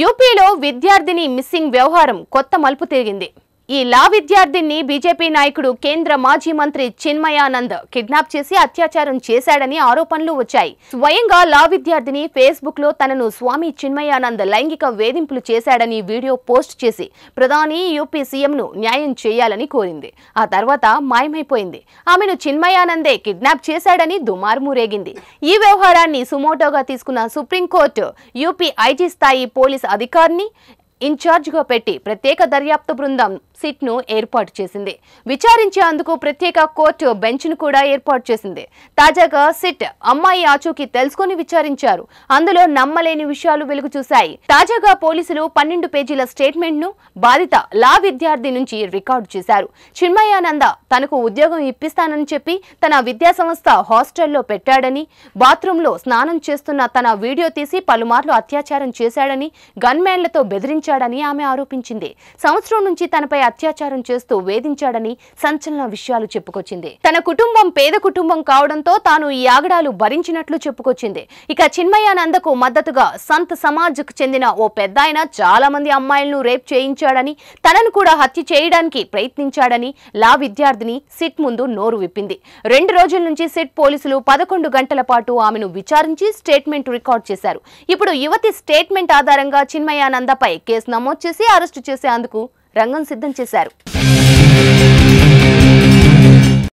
యూపీలో విద్యార్థిని మిస్సింగ్ వ్యవహారం కొత్త మలుపు తిరిగింది ఈ లా విద్యార్థిని బీజేపీ నాయకుడు కేంద్ర మాజీ మంత్రి చిన్మయానంద్ కిడ్నాప్ చేసి అత్యాచారం చేశాడని ఆరోపణలు వచ్చాయి స్వయంగా లా విద్యార్థిని ఫేస్బుక్ లో తనను స్వామి చిన్మయానంద్ లైంగిక వేధింపులు చేశాడని వీడియో పోస్ట్ చేసి ప్రధాని యూపీ సీఎం ను న్యాయం చేయాలని కోరింది ఆ తర్వాత మాయమైపోయింది ఆమెను చిన్మయానందే కిడ్నాప్ చేశాడని దుమార్మురేగింది ఈ వ్యవహారాన్ని సుమోటోగా తీసుకున్న సుప్రీంకోర్టు యూపీ ఐజీ స్థాయి పోలీస్ అధికారిని గా పెట్టి ప్రత్యేక దర్యాప్తు బృందం సిట్ను ఏర్పాటు చేసింది విచారించేందుకు ప్రత్యేక కోర్టు బెంచ్ను కూడా ఏర్పాటు చేసింది తాజాగా సిట్ అమ్మాయి ఆచూకీ తెలుసుకుని విచారించారు అందులో నమ్మలేని విషయాలు వెలుగు చూశాయి తాజాగా పోలీసులు పన్నెండు పేజీల స్టేట్మెంట్ను బాధిత లా విద్యార్థి నుంచి రికార్డు చేశారు చిన్మయానంద తనకు ఉద్యోగం ఇప్పిస్తానని చెప్పి తన విద్యాసంస్థ హాస్టల్లో పెట్టాడని బాత్రూంలో స్నానం చేస్తున్న తన వీడియో తీసి పలుమార్లు అత్యాచారం చేశాడని గన్మ్యాన్లతో బెదిరించారు వేధించాడని ఆమె ఆరోపించింది సంవత్సరం నుంచి తనపై అత్యాచారం చేస్తూ వేధించాడని సంచలన విషయాలు చెప్పుకొచ్చింది తన కుటుంబం పేద కుటుంబం కావడంతో తాను ఈ ఆగడాలు భరించినట్లు చెప్పుకొచ్చింది ఇక చిన్మయానందకు మద్దతుగా సంత్ సమాజ్కు చెందిన ఓ పెద్దాయన చాలా మంది అమ్మాయిలను రేప్ చేయించాడని తనను కూడా హత్య చేయడానికి ప్రయత్నించాడని లా విద్యార్థిని సిట్ ముందు నోరు విప్పింది రెండు రోజుల నుంచి సిట్ పోలీసులు పదకొండు గంటల పాటు ఆమెను విచారించి స్టేట్మెంట్ రికార్డ్ చేశారు ఇప్పుడు యువతి స్టేట్మెంట్ ఆధారంగా చిన్మయానందపై కేసు కేసు నమోదు చేసి అరెస్టు చేసేందుకు రంగం సిద్ధం చేశారు